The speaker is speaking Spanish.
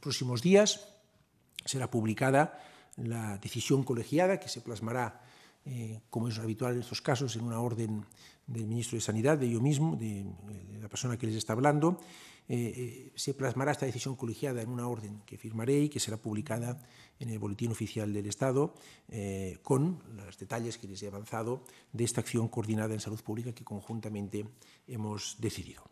próximos días será publicada la decisión colegiada que se plasmará, eh, como es habitual en estos casos, en una orden del ministro de Sanidad, de yo mismo, de, la persona que les está hablando. Eh, eh, se plasmará esta decisión colegiada en una orden que firmaré y que será publicada en el Boletín Oficial del Estado con los detalles que les he avanzado de esta acción coordinada en salud pública que conjuntamente hemos decidido.